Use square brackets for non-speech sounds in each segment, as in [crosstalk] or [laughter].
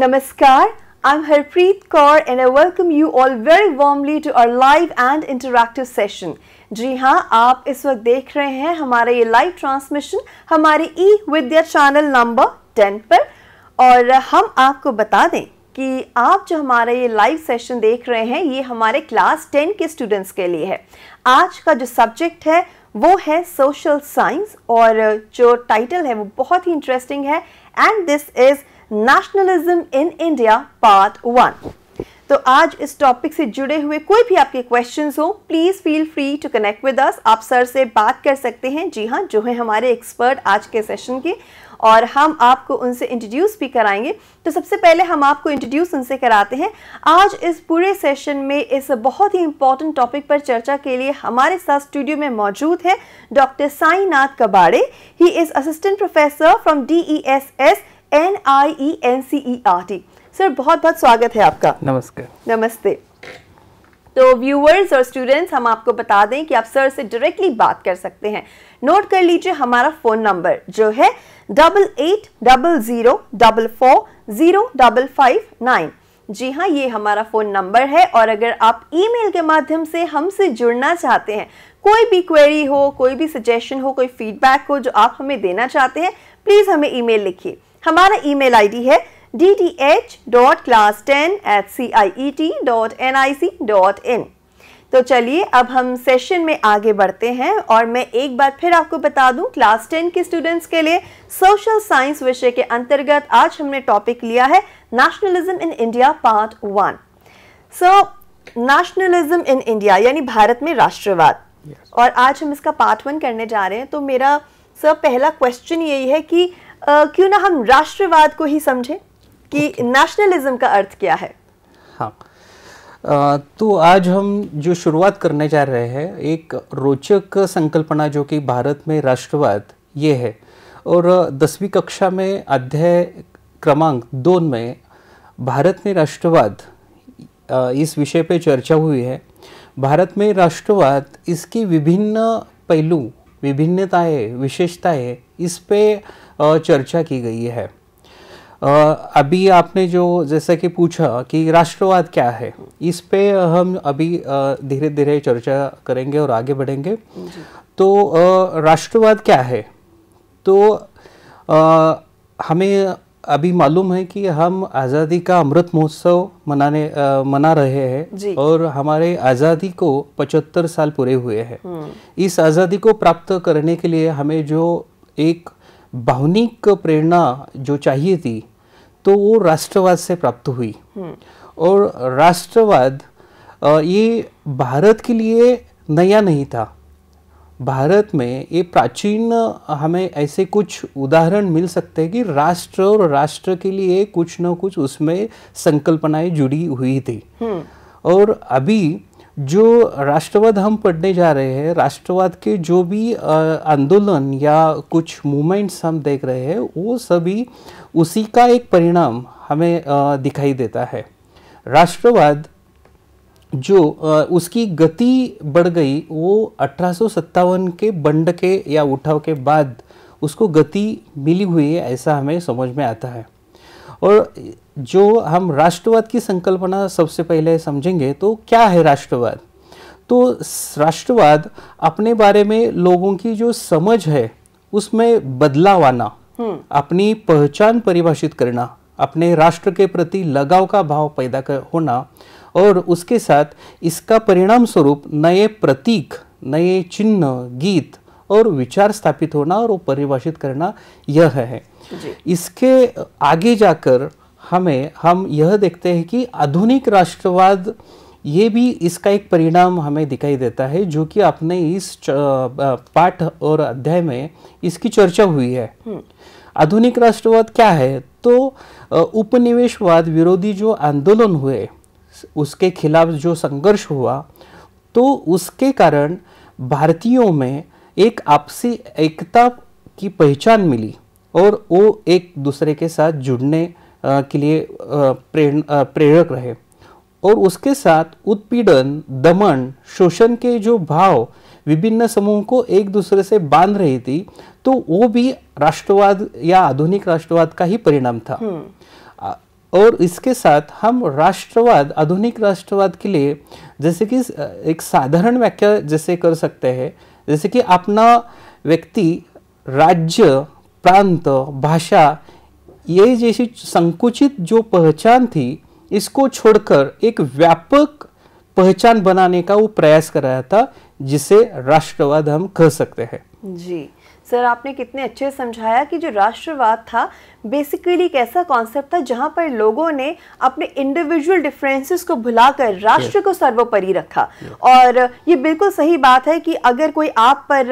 Namaskar, I'm Harpreet Kaur and I welcome you all very warmly to our live and interactive session. जी हाँ आप इस वक्त देख रहे हैं हमारा ये लाइव ट्रांसमिशन हमारे E Vidya channel number ten पर और हम आपको बता दें कि आप जो हमारा ये लाइव सेशन देख रहे हैं ये हमारे क्लास टेन के स्टूडेंट्स के लिए है आज का जो सब्जेक्ट है वो है सोशल साइंस और जो टाइटल है वो बहुत ही इंटरेस्टिंग है and this is nationalism in India part one तो आज इस टॉपिक से जुड़े हुए कोई भी आपके क्वेश्चंस हो please feel free to connect with us आप सर से बात कर सकते हैं जी हाँ जो है हमारे एक्सपर्ट आज के सेशन के और हम आपको उनसे इंट्रोड्यूस भी कराएंगे तो सबसे पहले हम आपको इंट्रोड्यूस उनसे कराते हैं आज इस पूरे सेशन में इस बहुत ही इंपॉर्टेंट टॉपिक पर चर्चा के लिए हमारे साथ स्टूडियो में मौजूद है doctor Sainath Kabade he is assistant professor from D E S S N I E N C E R T sir बहुत बहुत स्वागत है आपका नमस्कार नमस्ते तो व्यूअर्स और स्टूडेंट्स हम आपको बता दें कि आप सर से डायरेक्टली बात कर सकते हैं नोट कर लीजिए हमारा फ़ोन नंबर जो है double eight double zero double four zero double five nine जी हाँ ये हमारा फ़ोन नंबर है और अगर आप ईमेल के माध्यम से हमसे जुड़ना चाहते हैं कोई भी क्वेरी हो कोई भी सजेशन हो कोई फीडबैक हो जो आप हमें देना चाहते हैं प्लीज़ हमें ईमेल लिखिए हमारा ईमेल आईडी है D T H dot class ten at C I E T dot N I C dot in तो चलिए अब हम सेशन में आगे बढ़ते हैं और मैं एक बार फिर आपको बता दूं क्लास टेन के स्टूडेंट्स के लिए सोशल साइंस विषय के अंतर्गत आज हमने टॉपिक लिया है nationalism in India part one so nationalism in India यानी भारत में राष्ट्रवाद yes. और आज हम इसका पार्ट वन करने जा रहे हैं तो मेरा सर पहला क्वेश्चन यही है कि क्यों ना हम राष्ट्रवाद को ही समझें कि नेशनलिज्म का अर्थ क्या है हाँ आ, तो आज हम जो शुरुआत करने जा रहे हैं एक रोचक संकल्पना जो कि भारत में राष्ट्रवाद ये है और दसवीं कक्षा में अध्याय क्रमांक दोन में भारत में राष्ट्रवाद इस विषय पे चर्चा हुई है भारत में राष्ट्रवाद इसकी विभिन्न पहलू विभिन्नताएं विशेषताएं इस पे चर्चा की गई है अभी आपने जो जैसा कि पूछा कि राष्ट्रवाद क्या है इस पे हम अभी धीरे धीरे चर्चा करेंगे और आगे बढ़ेंगे तो राष्ट्रवाद क्या है तो हमें अभी मालूम है कि हम आज़ादी का अमृत महोत्सव मनाने आ, मना रहे हैं और हमारे आज़ादी को पचहत्तर साल पूरे हुए हैं हम्म। इस आज़ादी को प्राप्त करने के लिए हमें जो एक भावनिक प्रेरणा जो चाहिए थी तो वो राष्ट्रवाद से प्राप्त हुई हम्म। और राष्ट्रवाद ये भारत के लिए नया नहीं था भारत में ये प्राचीन हमें ऐसे कुछ उदाहरण मिल सकते हैं कि राष्ट्र और राष्ट्र के लिए कुछ न कुछ उसमें संकल्पनाएं जुड़ी हुई थी हम्म। और अभी जो राष्ट्रवाद हम पढ़ने जा रहे हैं राष्ट्रवाद के जो भी आंदोलन या कुछ मूवमेंट्स हम देख रहे हैं वो सभी उसी का एक परिणाम हमें दिखाई देता है राष्ट्रवाद जो उसकी गति बढ़ गई वो अठारह के बंड के या उठाव के बाद उसको गति मिली हुई है ऐसा हमें समझ में आता है और जो हम राष्ट्रवाद की संकल्पना सबसे पहले समझेंगे तो क्या है राष्ट्रवाद तो राष्ट्रवाद अपने बारे में लोगों की जो समझ है उसमें बदलाव आना हम्म। अपनी पहचान परिभाषित करना अपने राष्ट्र के प्रति लगाव का भाव पैदा कर होना और उसके साथ इसका परिणाम स्वरूप नए प्रतीक नए चिन्ह गीत और विचार स्थापित होना और वो परिभाषित करना यह है इसके आगे जाकर हमें हम यह देखते हैं कि आधुनिक राष्ट्रवाद ये भी इसका एक परिणाम हमें दिखाई देता है जो कि आपने इस पाठ और अध्याय में इसकी चर्चा हुई है हम्म। आधुनिक राष्ट्रवाद क्या है तो उपनिवेशवाद विरोधी जो आंदोलन हुए उसके खिलाफ जो संघर्ष हुआ तो उसके कारण भारतीयों में एक आपसी एकता की पहचान मिली और वो एक दूसरे के साथ जुड़ने के लिए प्रेरक रहे और उसके साथ उत्पीड़न दमन शोषण के जो भाव विभिन्न समूहों को एक दूसरे से बांध रही थी तो वो भी राष्ट्रवाद या आधुनिक राष्ट्रवाद का ही परिणाम था हम्म। और इसके साथ हम राष्ट्रवाद आधुनिक राष्ट्रवाद के लिए जैसे कि एक साधारण व्याख्या जैसे कर सकते हैं जैसे कि अपना व्यक्ति राज्य प्रांत भाषा ये जैसी संकुचित जो पहचान थी इसको छोड़कर एक व्यापक पहचान बनाने का वो प्रयास कर रहा था जिसे राष्ट्रवाद हम कह सकते हैं जी सर आपने कितने अच्छे समझाया कि जो राष्ट्रवाद था बेसिकली एक ऐसा कॉन्सेप्ट था जहाँ पर लोगों ने अपने इंडिविजुअल डिफरेंसेस को भुलाकर राष्ट्र को सर्वोपरि रखा और ये बिल्कुल सही बात है कि अगर कोई आप पर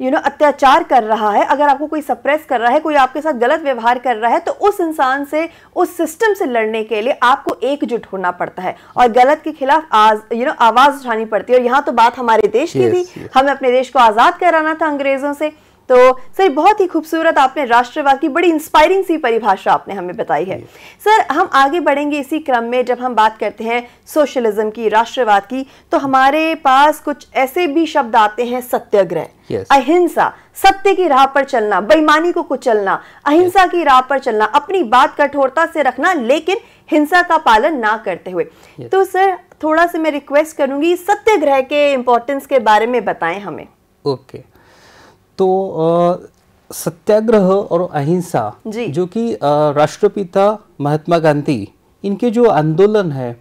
यू नो अत्याचार कर रहा है अगर आपको कोई सप्रेस कर रहा है कोई आपके साथ गलत व्यवहार कर रहा है तो उस इंसान से उस सिस्टम से लड़ने के लिए आपको एकजुट होना पड़ता है और गलत के खिलाफ आज यू नो आवाज़ उठानी पड़ती है और यहाँ तो बात हमारे देश की थी हमें अपने देश को आज़ाद कराना था अंग्रेज़ों से तो सर बहुत ही खूबसूरत आपने राष्ट्रवाद की बड़ी इंस्पायरिंग सी परिभाषा आपने हमें बताई है सर हम आगे बढ़ेंगे इसी क्रम में जब हम बात करते हैं सोशलिज्म की राष्ट्रवाद की तो हमारे पास कुछ ऐसे भी शब्द आते हैं सत्याग्रह yes. अहिंसा सत्य की राह पर चलना बेईमानी को कुचलना अहिंसा yes. की राह पर चलना अपनी बात कठोरता से रखना लेकिन हिंसा का पालन ना करते हुए yes. तो सर थोड़ा सा मैं रिक्वेस्ट करूंगी सत्याग्रह के इम्पोर्टेंस के बारे में बताएं हमें ओके okay. तो आ, सत्याग्रह और अहिंसा जो कि राष्ट्रपिता महात्मा गांधी इनके जो आंदोलन है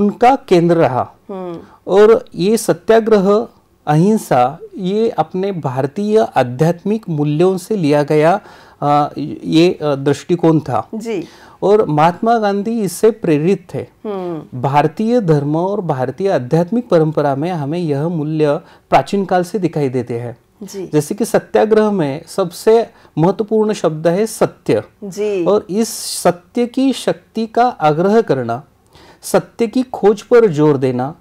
उनका केंद्र रहा हम्म। और ये सत्याग्रह अहिंसा ये अपने भारतीय आध्यात्मिक मूल्यों से लिया गया आ, ये दृष्टिकोण था जी और महात्मा गांधी इससे प्रेरित थे हम्म। भारतीय धर्म और भारतीय आध्यात्मिक परंपरा में हमें यह मूल्य प्राचीन काल से दिखाई देते हैं जैसे कि सत्याग्रह में सबसे महत्वपूर्ण शब्द है सत्य जी। और इस सत्य की शक्ति का आग्रह करना सत्य की खोज पर जोर देना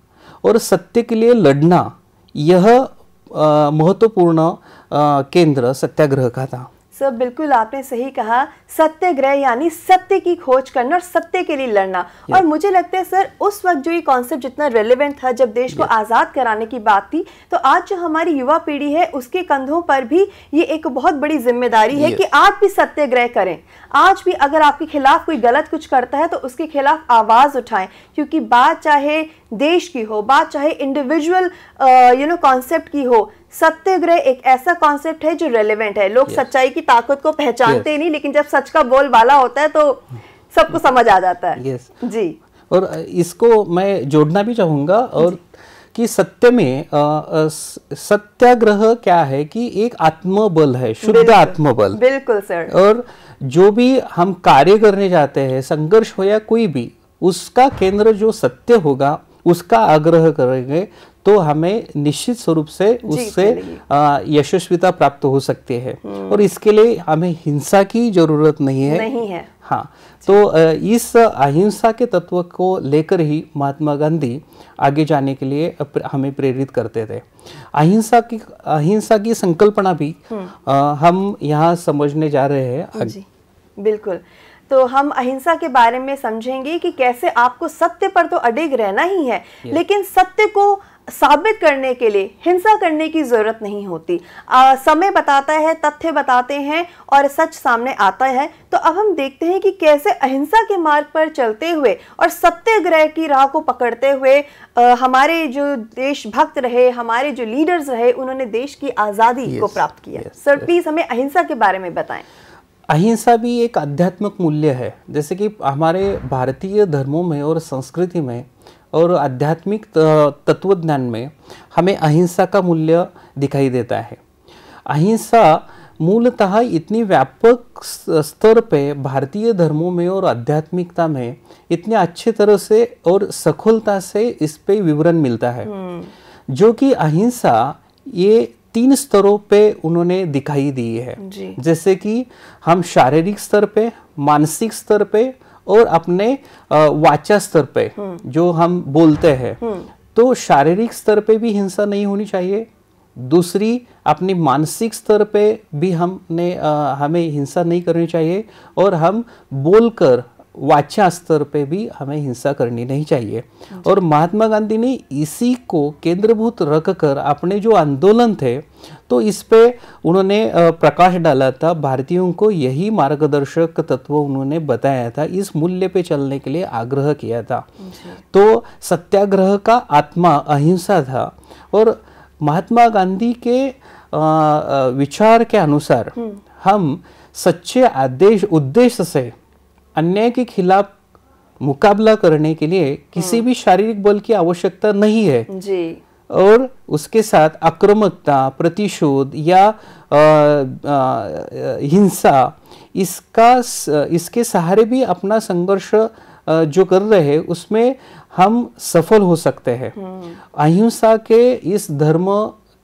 और सत्य के लिए लड़ना यह महत्वपूर्ण केंद्र सत्याग्रह का था सर बिल्कुल आपने सही कहा सत्यग्रह यानी सत्य की खोज करना और सत्य के लिए लड़ना और मुझे लगता है सर उस वक्त जो ये कॉन्सेप्ट जितना रेलिवेंट था जब देश को आज़ाद कराने की बात थी तो आज जो हमारी युवा पीढ़ी है उसके कंधों पर भी ये एक बहुत बड़ी जिम्मेदारी है कि आप भी सत्याग्रह करें आज भी अगर आपके खिलाफ कोई गलत कुछ करता है तो उसके खिलाफ आवाज़ उठाएं क्योंकि बात चाहे देश की हो बात चाहे इंडिविजुअल यू नो कॉन्सेप्ट की हो सत्याग्रह एक ऐसा कॉन्सेप्ट है जो रेलिवेंट है लोग yes. सच्चाई की ताकत को पहचानते yes. नहीं लेकिन जब सच का बोल वाला होता है तो सबको समझ आ जाता है yes. जी और इसको मैं जोड़ना भी चाहूंगा और कि सत्य में सत्याग्रह क्या है कि एक आत्मबल है शुद्ध आत्मबल बिल्कुल सर और जो भी हम कार्य करने जाते हैं संघर्ष हो या कोई भी उसका केंद्र जो सत्य होगा उसका आग्रह करेंगे तो हमें निश्चित स्वरूप से उससे यशस्विता प्राप्त हो सकती है हम्म। और इसके लिए हमें हिंसा की जरूरत नहीं है नहीं है हाँ तो इस अहिंसा के तत्व को लेकर ही महात्मा गांधी आगे जाने के लिए हमें प्रेरित करते थे अहिंसा की अहिंसा की संकल्पना भी हम्म। हम यहाँ समझने जा रहे हैं जी बिल्कुल तो हम अहिंसा के बारे में समझेंगे कि कैसे आपको सत्य पर तो अडिग रहना ही है लेकिन सत्य को साबित करने के लिए हिंसा करने की ज़रूरत नहीं होती आ, समय बताता है तथ्य बताते हैं और सच सामने आता है तो अब हम देखते हैं कि कैसे अहिंसा के मार्ग पर चलते हुए और सत्याग्रह की राह को पकड़ते हुए आ, हमारे जो देशभक्त रहे हमारे जो लीडर्स रहे उन्होंने देश की आज़ादी yes, को प्राप्त किया yes, सर yes. प्लीज़ हमें अहिंसा के बारे में बताएं अहिंसा भी एक आध्यात्मिक मूल्य है जैसे कि हमारे भारतीय धर्मों में और संस्कृति में और आध्यात्मिक तत्वज्ञान में हमें अहिंसा का मूल्य दिखाई देता है अहिंसा मूलतः इतनी व्यापक स्तर पे भारतीय धर्मों में और आध्यात्मिकता में इतने अच्छे तरह से और सखुलता से इस पे विवरण मिलता है हम्म। जो कि अहिंसा ये तीन स्तरों पे उन्होंने दिखाई दी है जैसे कि हम शारीरिक स्तर पे मानसिक स्तर पे और अपने वाचा स्तर पे हम्म। जो हम बोलते हैं हम्म। तो शारीरिक स्तर पे भी हिंसा नहीं होनी चाहिए दूसरी अपनी मानसिक स्तर पे भी हमने हमें हिंसा नहीं करनी चाहिए और हम बोलकर वाचा स्तर पे भी हमें हिंसा करनी नहीं चाहिए और महात्मा गांधी ने इसी को केंद्रभूत रख कर अपने जो आंदोलन थे तो इस पे उन्होंने प्रकाश डाला था भारतीयों को यही मार्गदर्शक तत्व उन्होंने बताया था इस मूल्य पे चलने के लिए आग्रह किया था तो सत्याग्रह का आत्मा अहिंसा था और महात्मा गांधी के विचार के अनुसार हम्म। हम सच्चे आदेश उद्देश्य से अन्याय के खिलाफ मुकाबला करने के लिए किसी हम्म। भी शारीरिक बल की आवश्यकता नहीं है जी और उसके साथ आक्रमकता प्रतिशोध या आ, आ, हिंसा इसका इसके सहारे भी अपना संघर्ष जो कर रहे हैं उसमें हम सफल हो सकते हैं हम्म। अहिंसा के इस धर्म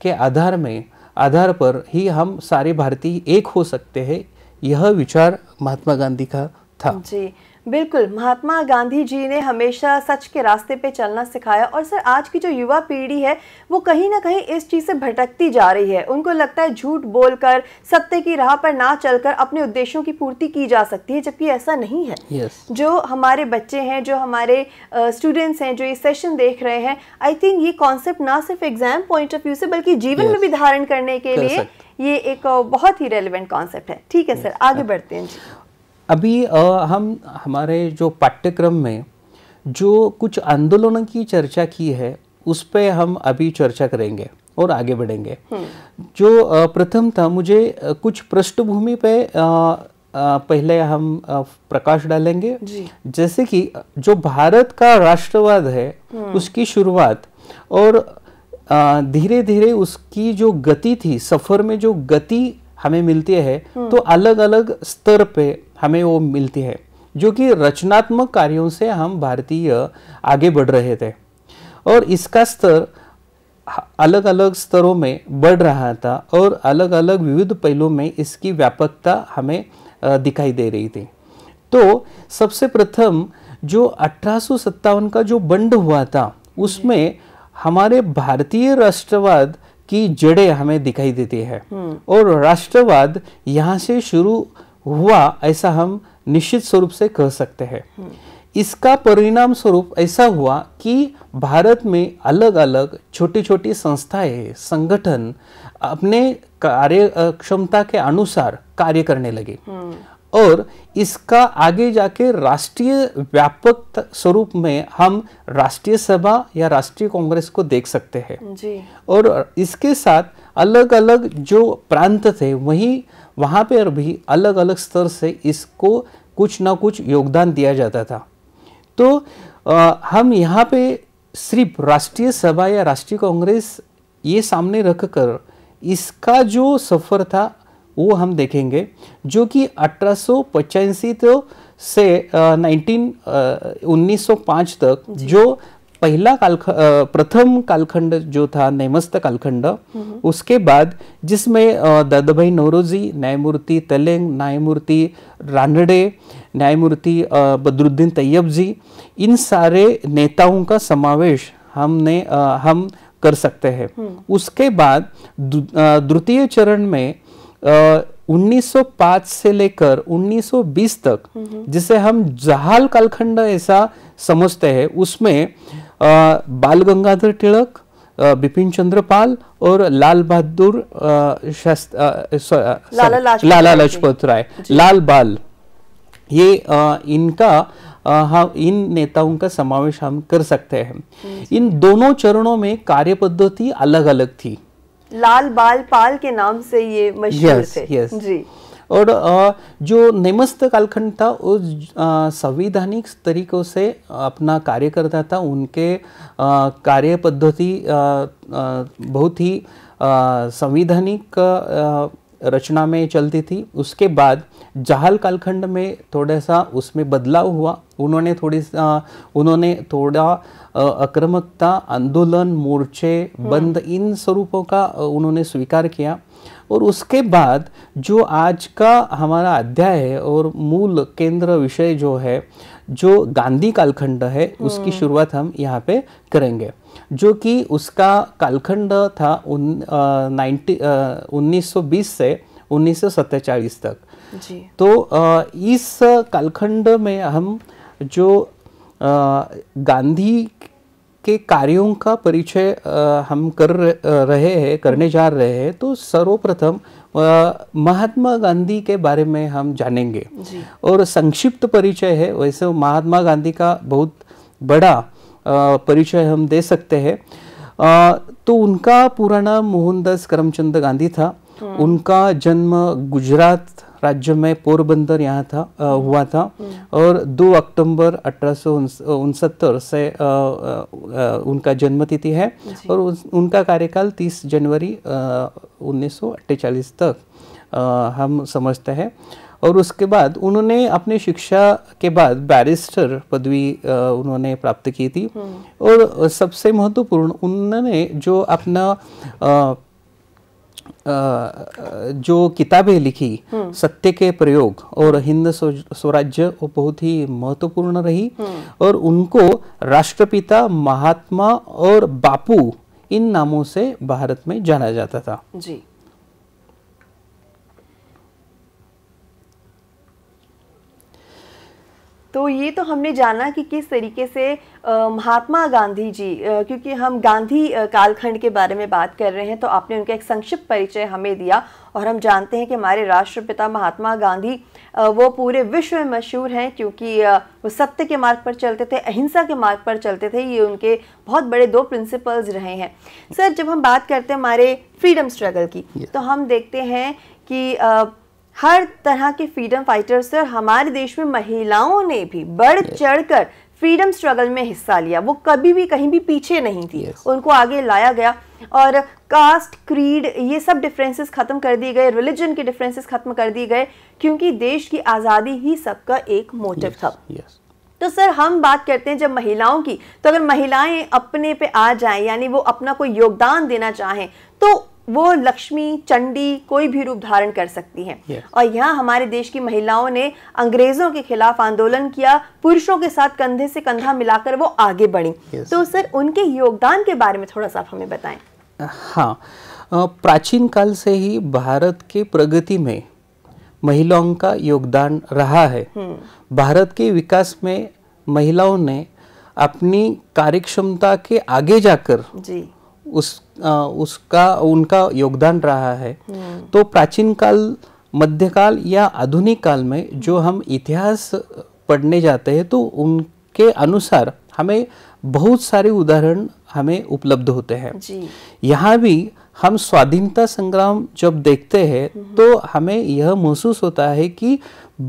के आधार में आधार पर ही हम सारे भारतीय एक हो सकते हैं यह विचार महात्मा गांधी का था जी बिल्कुल महात्मा गांधी जी ने हमेशा सच के रास्ते पे चलना सिखाया और सर आज की जो युवा पीढ़ी है वो कहीं ना कहीं इस चीज़ से भटकती जा रही है उनको लगता है झूठ बोलकर सत्य की राह पर ना चलकर अपने उद्देश्यों की पूर्ति की जा सकती है जबकि ऐसा नहीं है yes. जो हमारे बच्चे हैं जो हमारे स्टूडेंट्स uh, हैं जो ये सेशन देख रहे हैं आई थिंक ये कॉन्सेप्ट ना सिर्फ एग्जाम पॉइंट ऑफ व्यू से बल्कि जीवन yes. में भी धारण करने के लिए ये एक बहुत ही रेलिवेंट कॉन्सेप्ट है ठीक है सर आगे बढ़ते हैं अभी हम हमारे जो पाठ्यक्रम में जो कुछ आंदोलनों की चर्चा की है उस पर हम अभी चर्चा करेंगे और आगे बढ़ेंगे हम्म। जो प्रथम था मुझे कुछ पृष्ठभूमि पे पहले हम प्रकाश डालेंगे जैसे कि जो भारत का राष्ट्रवाद है हम्म। उसकी शुरुआत और धीरे धीरे उसकी जो गति थी सफ़र में जो गति हमें मिलती है हम्म। तो अलग अलग स्तर पे हमें वो मिलती है जो कि रचनात्मक कार्यों से हम भारतीय आगे बढ़ रहे थे और इसका स्तर अलग अलग स्तरों में बढ़ रहा था और अलग अलग विविध पहलुओं में इसकी व्यापकता हमें दिखाई दे रही थी तो सबसे प्रथम जो अठारह का जो बंड हुआ था उसमें हमारे भारतीय राष्ट्रवाद की जड़ें हमें दिखाई देती है हम्म। और राष्ट्रवाद यहाँ से शुरू हुआ ऐसा हम निश्चित स्वरूप से कह सकते हैं हम्म। इसका परिणाम स्वरूप ऐसा हुआ कि भारत में अलग अलग छोटी छोटी संस्थाएं संगठन अपने कार्य क्षमता के अनुसार कार्य करने लगे हम्म। और इसका आगे जाके राष्ट्रीय व्यापक स्वरूप में हम राष्ट्रीय सभा या राष्ट्रीय कांग्रेस को देख सकते हैं और इसके साथ अलग अलग जो प्रांत थे वहीं वहाँ पर भी अलग अलग स्तर से इसको कुछ ना कुछ योगदान दिया जाता था तो आ, हम यहाँ पे सिर्फ राष्ट्रीय सभा या राष्ट्रीय कांग्रेस ये सामने रख कर इसका जो सफ़र था वो हम देखेंगे जो कि अठारह सौ तो से नाइनटीन उन्नीस तक जो पहला कालख प्रथम कालखंड जो था नैमस्त कालखंड हम्म। उसके बाद जिसमें दादाभाई नौरोजी न्यायमूर्ति तलेंग न्यायमूर्ति रानडे न्यायमूर्ति बदरुद्दीन तैयब जी इन सारे नेताओं का समावेश हमने हम कर सकते हैं हम्म। उसके बाद द्वितीय चरण में 1905 से लेकर 1920 तक जिसे हम जहाल कालखंड ऐसा समझते हैं उसमें बाल गंगाधर तिलक बिपिन चंद्रपाल और लाल बहादुर लाला लाजपत राय लाल बाल ये आ, इनका हम हाँ, इन नेताओं का समावेश हम कर सकते हैं हम्म। इन दोनों चरणों में कार्य पद्धति अलग अलग थी लाल बाल पाल के नाम से ये मशहूर yes, थे yes. जी और जो नेमस्त कालखंड था वो संवैधानिक तरीकों से अपना कार्य करता था उनके कार्य पद्धति बहुत ही संवैधानिक रचना में चलती थी उसके बाद जाहल कालखंड में थोड़ा सा उसमें बदलाव हुआ उन्होंने थोड़ी सा उन्होंने थोड़ा आक्रमकता आंदोलन मोर्चे हम्म। बंद इन स्वरूपों का उन्होंने स्वीकार किया और उसके बाद जो आज का हमारा अध्याय है और मूल केंद्र विषय जो है जो गांधी कालखंड है उसकी हम्म। शुरुआत हम यहाँ पे करेंगे जो कि उसका कालखंड था उन नाइन्टी उन्नीस से उन्नीस तक जी। तो आ, इस कालखंड में हम जो आ, गांधी के कार्यों का परिचय हम कर रहे हैं करने जा रहे हैं तो सर्वप्रथम महात्मा गांधी के बारे में हम जानेंगे और संक्षिप्त परिचय है वैसे महात्मा गांधी का बहुत बड़ा परिचय हम दे सकते हैं तो उनका पूरा नाम मोहनदास करमचंद गांधी था हाँ। उनका जन्म गुजरात राज्य में पोरबंदर यहाँ था आ, हुआ था और 2 अक्टूबर अठारह से आ, आ, उनका जन्मतिथि है और उन, उनका कार्यकाल 30 जनवरी उन्नीस तक हम समझते हैं और उसके बाद उन्होंने अपने शिक्षा के बाद बैरिस्टर पदवी उन्होंने प्राप्त की थी हम्म। और सबसे महत्वपूर्ण उन्होंने जो अपना जो किताबें लिखी हम्म। सत्य के प्रयोग और हिंद स्वराज्य वो बहुत ही महत्वपूर्ण रही हम्म। और उनको राष्ट्रपिता महात्मा और बापू इन नामों से भारत में जाना जाता था जी तो ये तो हमने जाना कि किस तरीके से महात्मा गांधी जी क्योंकि हम गांधी कालखंड के बारे में बात कर रहे हैं तो आपने उनका एक संक्षिप्त परिचय हमें दिया और हम जानते हैं कि हमारे राष्ट्रपिता महात्मा गांधी वो पूरे विश्व में मशहूर हैं क्योंकि वो सत्य के मार्ग पर चलते थे अहिंसा के मार्ग पर चलते थे ये उनके बहुत बड़े दो प्रिंसिपल्स रहे हैं सर जब हम बात करते हैं हमारे फ्रीडम स्ट्रगल की तो हम देखते हैं कि हर तरह के फ्रीडम फाइटर्स और हमारे देश में महिलाओं ने भी बढ़ चढ़कर फ्रीडम स्ट्रगल में हिस्सा लिया वो कभी भी कहीं भी पीछे नहीं थी yes. उनको आगे लाया गया और कास्ट क्रीड ये सब डिफरेंसेस ख़त्म कर दिए गए रिलीजन के डिफरेंसेस ख़त्म कर दिए गए क्योंकि देश की आज़ादी ही सबका एक मोटिव yes. था yes. तो सर हम बात करते हैं जब महिलाओं की तो अगर महिलाएं अपने पे आ जाएं यानी वो अपना कोई योगदान देना चाहें तो वो लक्ष्मी चंडी कोई भी रूप धारण कर सकती हैं yes. और यहाँ हमारे देश की महिलाओं ने अंग्रेजों के खिलाफ आंदोलन किया पुरुषों के साथ कंधे से कंधा मिलाकर वो आगे बढ़ी yes. तो सर उनके योगदान के बारे में थोड़ा सा आप हमें बताएं हाँ प्राचीन काल से ही भारत के प्रगति में महिलाओं का योगदान रहा है हम्म। भारत के विकास में महिलाओं ने अपनी कार्यक्षमता के आगे जाकर जी उस आ, उसका उनका योगदान रहा है हम्म। तो प्राचीन काल मध्यकाल या आधुनिक काल में जो हम इतिहास पढ़ने जाते हैं तो उनके अनुसार हमें बहुत सारे उदाहरण हमें उपलब्ध होते हैं यहाँ भी हम स्वाधीनता संग्राम जब देखते हैं हम्म। तो हमें यह महसूस होता है कि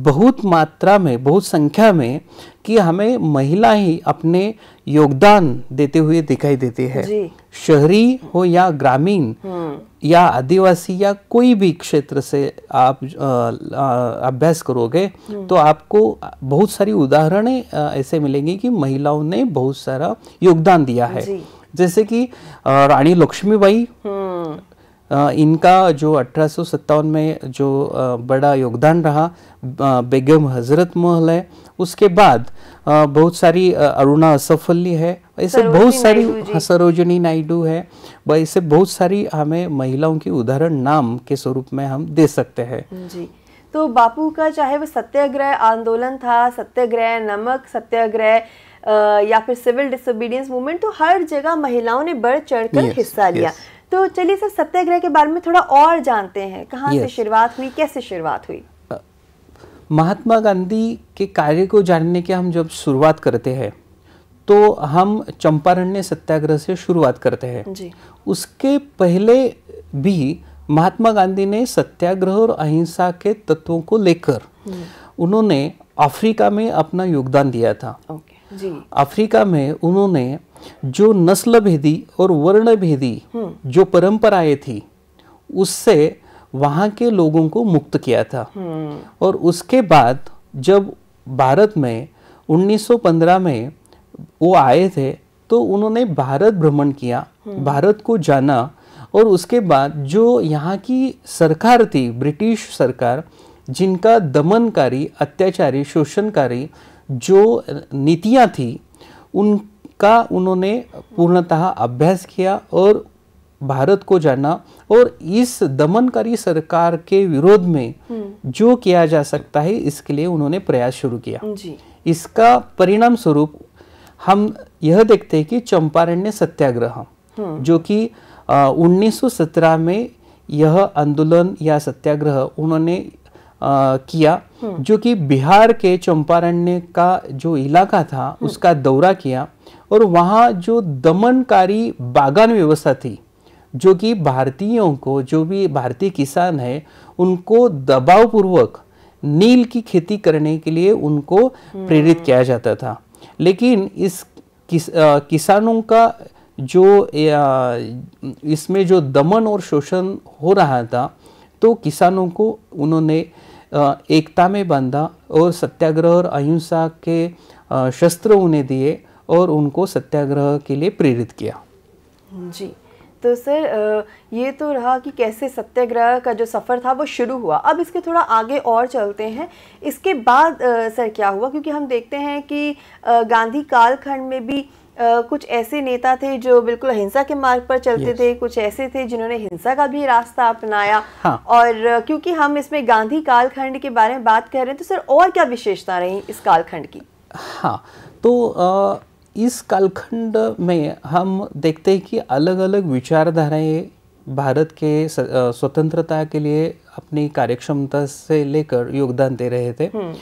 बहुत मात्रा में बहुत संख्या में कि हमें महिला ही अपने योगदान देते हुए दिखाई देती है शहरी हो या ग्रामीण हम्म। या आदिवासी या कोई भी क्षेत्र से आप अभ्यास करोगे हम्म। तो आपको बहुत सारी उदाहरणें ऐसे मिलेंगी कि महिलाओं ने बहुत सारा योगदान दिया है जैसे कि रानी लक्ष्मीबाई इनका जो अठारह में जो बड़ा योगदान रहा बेगम हजरत महल है उसके बाद बहुत सारी अरुणा असफली है ऐसे बहुत सारी हाँ, सरोजनी नायडू है ऐसे बहुत सारी हमें महिलाओं की उदाहरण नाम के स्वरूप में हम दे सकते हैं जी तो बापू का चाहे वो सत्याग्रह आंदोलन था सत्याग्रह नमक सत्याग्रह या फिर सिविल डिसोबीडियंस मूवमेंट तो हर जगह महिलाओं ने बढ़ चढ़कर yes, हिस्सा लिया yes. तो चलिए सर सत्याग्रह के बारे में थोड़ा और जानते हैं कहाँ से शुरुआत हुई कैसे शुरुआत हुई महात्मा गांधी के कार्य को जानने के हम जब शुरुआत करते हैं तो हम चंपारण्य सत्याग्रह से शुरुआत करते हैं उसके पहले भी महात्मा गांधी ने सत्याग्रह और अहिंसा के तत्वों को लेकर हम्म। उन्होंने अफ्रीका में अपना योगदान दिया था अफ्रीका में उन्होंने जो नस्ल भेदी और वर्ण भेदी हम्म। जो परंपराएं थी उससे वहां के लोगों को मुक्त किया था हम्म। और उसके बाद जब भारत में 1915 में वो आए थे तो उन्होंने भारत भ्रमण किया हम्म। भारत को जाना और उसके बाद जो यहाँ की सरकार थी ब्रिटिश सरकार जिनका दमनकारी अत्याचारी शोषणकारी जो नीतियाँ थी उनका उन्होंने पूर्णतः अभ्यास किया और भारत को जाना और इस दमनकारी सरकार के विरोध में हम्म। जो किया जा सकता है इसके लिए उन्होंने प्रयास शुरू किया इसका परिणाम स्वरूप हम यह देखते हैं कि चंपारण्य सत्याग्रह हम्म। जो कि 1917 में यह आंदोलन या सत्याग्रह उन्होंने आ, किया हम्म। जो कि बिहार के चंपारण्य का जो इलाका था हम्म। उसका दौरा किया और वहाँ जो दमनकारी बागान व्यवस्था थी जो कि भारतीयों को जो भी भारतीय किसान है उनको दबावपूर्वक नील की खेती करने के लिए उनको हम्म। प्रेरित किया जाता था लेकिन इस किस, आ, किसानों का जो इसमें जो दमन और शोषण हो रहा था तो किसानों को उन्होंने एकता में बांधा और सत्याग्रह और अहिंसा के शस्त्र उन्हें दिए और उनको सत्याग्रह के लिए प्रेरित किया जी तो सर ये तो रहा कि कैसे सत्याग्रह का जो सफ़र था वो शुरू हुआ अब इसके थोड़ा आगे और चलते हैं इसके बाद सर क्या हुआ क्योंकि हम देखते हैं कि गांधी कालखंड में भी कुछ ऐसे नेता थे जो बिल्कुल हिंसा के मार्ग पर चलते थे कुछ ऐसे थे जिन्होंने हिंसा का भी रास्ता अपनाया हाँ. और क्योंकि हम इसमें गांधी कालखंड के बारे में बात कर रहे हैं तो सर और क्या विशेषता रही इस कालखंड की हाँ तो आ, इस कालखंड में हम देखते हैं कि अलग अलग विचारधाराएं भारत के स्वतंत्रता के लिए अपनी कार्यक्षमता से लेकर योगदान दे रहे थे हुँ. हम्म।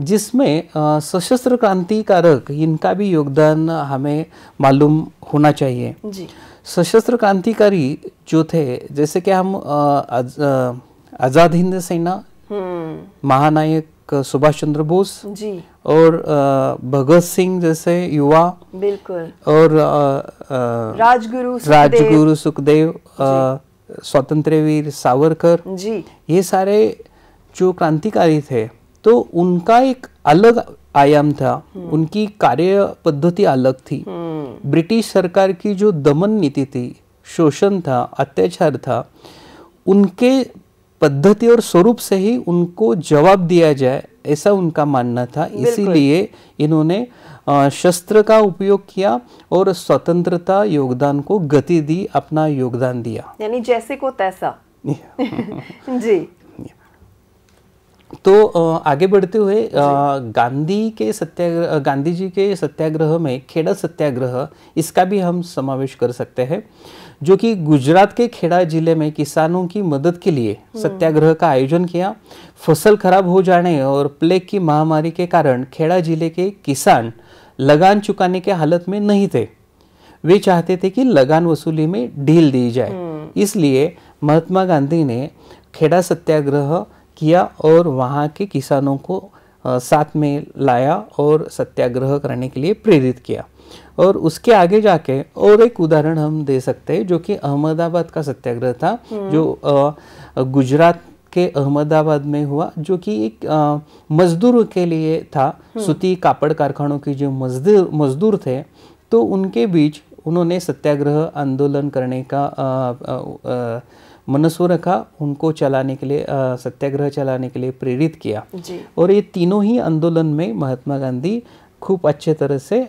जिसमें सशस्त्र क्रांतिकारक इनका भी योगदान हमें मालूम होना चाहिए जी सशस्त्र क्रांतिकारी जो थे जैसे कि हम आज़ाद हिंद सेना हम्म। महानायक सुभाष चंद्र बोस जी और भगत सिंह जैसे युवा बिल्कुल और राजगुरु राजगुरु सुखदेव स्वतंत्र वीर सावरकर जी ये सारे जो क्रांतिकारी थे तो उनका एक अलग आयाम था हम्म। उनकी कार्य पद्धति अलग थी हम्म। ब्रिटिश सरकार की जो दमन नीति थी शोषण था अत्याचार था उनके पद्धति और स्वरूप से ही उनको जवाब दिया जाए ऐसा उनका मानना था इसीलिए इन्होंने शस्त्र का उपयोग किया और स्वतंत्रता योगदान को गति दी अपना योगदान दिया यानी जैसे को तैसा [laughs] [laughs] जी तो आगे बढ़ते हुए गांधी के सत्याग्रह गांधी जी के सत्याग्रह में खेड़ा सत्याग्रह इसका भी हम समावेश कर सकते हैं जो कि गुजरात के खेड़ा जिले में किसानों की मदद के लिए हम्म। सत्याग्रह का आयोजन किया फसल खराब हो जाने और प्लेग की महामारी के कारण खेड़ा जिले के किसान लगान चुकाने के हालत में नहीं थे वे चाहते थे कि लगान वसूली में ढील दी जाए हम्म। इसलिए महात्मा गांधी ने खेड़ा सत्याग्रह किया और वहाँ के किसानों को साथ में लाया और सत्याग्रह करने के लिए प्रेरित किया और उसके आगे जाके और एक उदाहरण हम दे सकते हैं जो कि अहमदाबाद का सत्याग्रह था हम्म। जो गुजरात के अहमदाबाद में हुआ जो कि एक आ, मजदूर के लिए था हम्म। सूती कापड़ कारखानों के जो मजदूर मजदूर थे तो उनके बीच उन्होंने सत्याग्रह आंदोलन करने का आ, आ, आ, मनसो रखा उनको चलाने के लिए सत्याग्रह चलाने के लिए प्रेरित किया और ये तीनों ही आंदोलन में महात्मा गांधी खूब अच्छे तरह से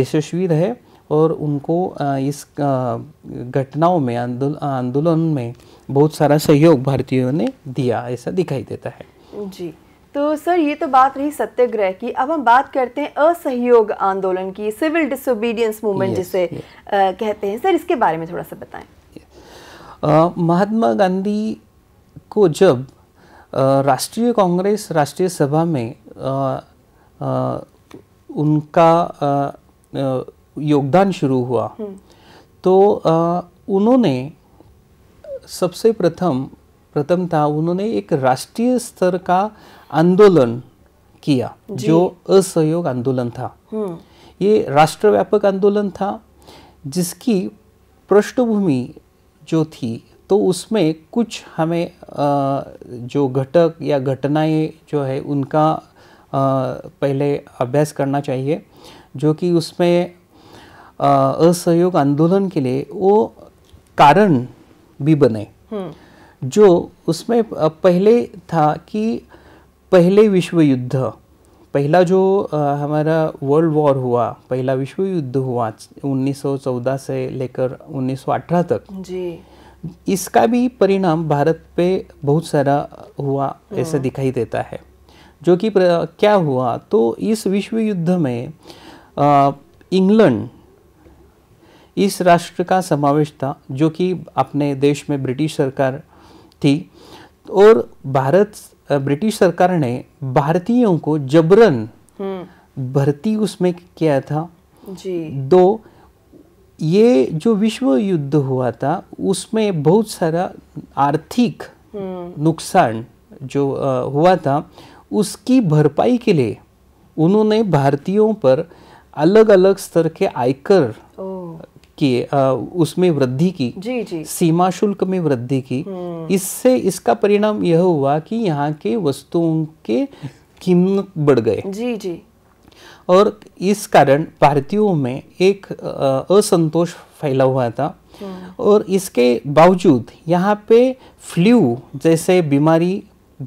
यशस्वी रहे और उनको इस घटनाओं में आंदोलन में बहुत सारा सहयोग भारतीयों ने दिया ऐसा दिखाई देता है जी तो सर ये तो बात रही सत्याग्रह की अब हम बात करते हैं असहयोग आंदोलन की सिविल डिसोबीडियंस मूवमेंट जिसे कहते हैं सर इसके बारे में थोड़ा सा बताएं महात्मा गांधी को जब राष्ट्रीय कांग्रेस राष्ट्रीय सभा में आ, आ, उनका आ, योगदान शुरू हुआ हम्म। तो उन्होंने सबसे प्रथम प्रथम था उन्होंने एक राष्ट्रीय स्तर का आंदोलन किया जो असहयोग आंदोलन था हम्म। ये राष्ट्रव्यापक आंदोलन था जिसकी पृष्ठभूमि जो थी तो उसमें कुछ हमें जो घटक या घटनाएं जो है उनका पहले अभ्यास करना चाहिए जो कि उसमें असहयोग आंदोलन के लिए वो कारण भी बने हम्म। जो उसमें पहले था कि पहले विश्व युद्ध पहला जो हमारा वर्ल्ड वॉर हुआ पहला विश्व युद्ध हुआ 1914 से लेकर 1918 तक जी इसका भी परिणाम भारत पे बहुत सारा हुआ ऐसा हम्म। दिखाई देता है जो कि क्या हुआ तो इस विश्व युद्ध में इंग्लैंड इस राष्ट्र का समावेश था जो कि अपने देश में ब्रिटिश सरकार थी और भारत ब्रिटिश सरकार ने भारतीयों को जबरन हम्म। भर्ती उसमें किया था जी दो ये जो विश्व युद्ध हुआ था उसमें बहुत सारा आर्थिक हम्म। नुकसान जो आ, हुआ था उसकी भरपाई के लिए उन्होंने भारतीयों पर अलग अलग स्तर के आयकर किए उसमें वृद्धि की जी जी सीमा शुल्क में वृद्धि की हम्म। इससे इसका परिणाम यह हुआ कि यहाँ के वस्तुओं के कीमत बढ़ गए जी जी और इस कारण भारतीयों में एक असंतोष फैला हुआ था हम्म। और इसके बावजूद यहाँ पे फ्लू जैसे बीमारी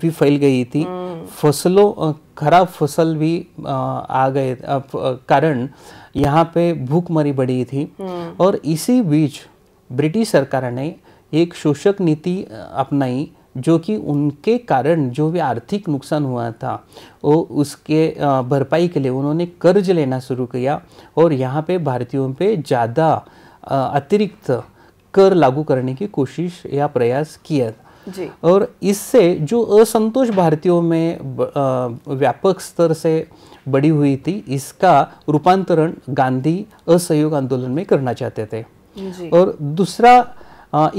भी फैल गई थी हम्म। फसलों खराब फसल भी आ गए कारण यहाँ पे भूखमरी बढ़ी थी हम्म। और इसी बीच ब्रिटिश सरकार ने एक शोषक नीति अपनाई जो कि उनके कारण जो भी आर्थिक नुकसान हुआ था वो उसके भरपाई के लिए उन्होंने कर्ज लेना शुरू किया और यहाँ पे भारतीयों पे ज़्यादा अतिरिक्त कर लागू करने की कोशिश या प्रयास किया जी। और इससे जो असंतोष भारतीयों में व्यापक स्तर से बड़ी हुई थी इसका रूपांतरण गांधी असहयोग आंदोलन में करना चाहते थे और दूसरा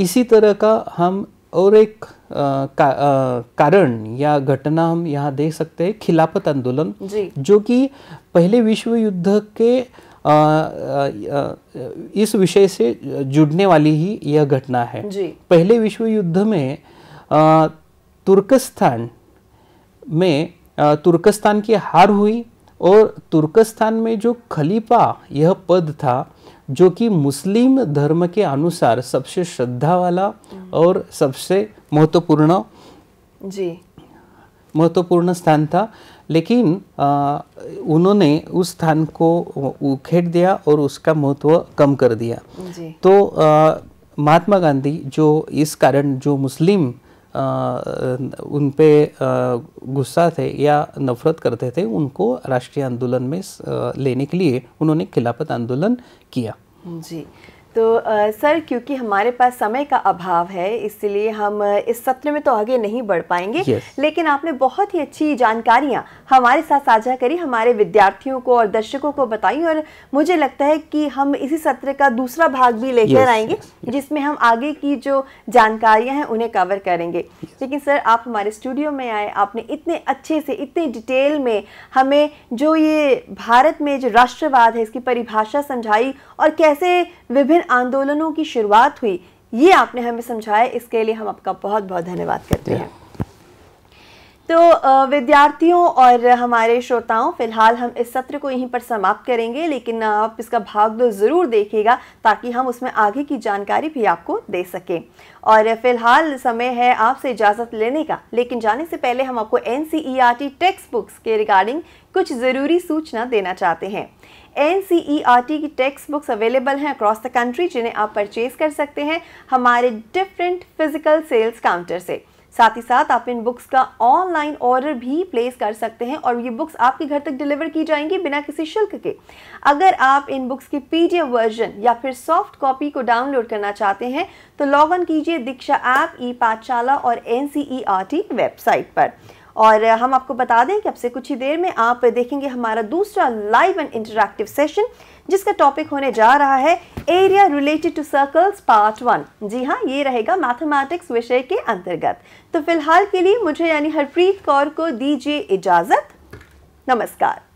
इसी तरह का हम और एक आ, का, आ, कारण या घटना हम यहाँ देख सकते हैं खिलाफत आंदोलन जो कि पहले विश्व युद्ध के आ, इस विषय से जुड़ने वाली ही यह घटना है पहले विश्व युद्ध में तुर्कस्तान में तुर्कस्तान की हार हुई और तुर्कस्तान में जो खलीफा यह पद था जो कि मुस्लिम धर्म के अनुसार सबसे श्रद्धा वाला और सबसे महत्वपूर्ण जी महत्वपूर्ण स्थान था लेकिन आ, उन्होंने उस स्थान को उखेड़ दिया और उसका महत्व कम कर दिया तो महात्मा गांधी जो इस कारण जो मुस्लिम उन पे गुस्सा थे या नफ़रत करते थे उनको राष्ट्रीय आंदोलन में लेने के लिए उन्होंने खिलाफत आंदोलन किया जी तो आ, सर क्योंकि हमारे पास समय का अभाव है इसलिए हम इस सत्र में तो आगे नहीं बढ़ पाएंगे yes. लेकिन आपने बहुत ही अच्छी जानकारियाँ हमारे साथ साझा करी हमारे विद्यार्थियों को और दर्शकों को बताई और मुझे लगता है कि हम इसी सत्र का दूसरा भाग भी लेकर yes. आएंगे yes. जिसमें हम आगे की जो जानकारियाँ हैं उन्हें कवर करेंगे yes. लेकिन सर आप हमारे स्टूडियो में आए आपने इतने अच्छे से इतने डिटेल में हमें जो ये भारत में जो राष्ट्रवाद है इसकी परिभाषा समझाई और कैसे विभिन्न आंदोलनों की शुरुआत हुई ये आपने हमें समझाया इसके लिए हम आपका बहुत बहुत धन्यवाद करते हैं तो विद्यार्थियों और हमारे श्रोताओं फिलहाल हम इस सत्र को यहीं पर समाप्त करेंगे लेकिन आप इसका भाग दो तो ज़रूर देखिएगा ताकि हम उसमें आगे की जानकारी भी आपको दे सकें और फिलहाल समय है आपसे इजाज़त लेने का लेकिन जाने से पहले हम आपको एन सी टेक्स्ट बुक्स के रिगार्डिंग कुछ ज़रूरी सूचना देना चाहते हैं एन सी e की टेक्स्ट बुक्स अवेलेबल हैं अक्रॉस द कंट्री जिन्हें आप परचेज़ कर सकते हैं हमारे डिफरेंट फिज़िकल सेल्स काउंटर से साथ ही साथ आप इन बुक्स का ऑनलाइन ऑर्डर भी प्लेस कर सकते हैं और ये बुक्स आपके घर तक डिलीवर की जाएंगी बिना किसी शुल्क के अगर आप इन बुक्स की पीडीएफ वर्जन या फिर सॉफ्ट कॉपी को डाउनलोड करना चाहते हैं तो लॉग इन कीजिए दीक्षा ऐप ई पाठशाला और एन वेबसाइट e पर और हम आपको बता दें कि अब से कुछ ही देर में आप देखेंगे हमारा दूसरा लाइव एंड इंटरक्टिव सेशन जिसका टॉपिक होने जा रहा है area related to circles part one जी हाँ ये रहेगा मैथमेटिक्स विषय के अंतर्गत तो फिलहाल के लिए मुझे यानी हरप्रीत कौर को दीजिए इजाज़त नमस्कार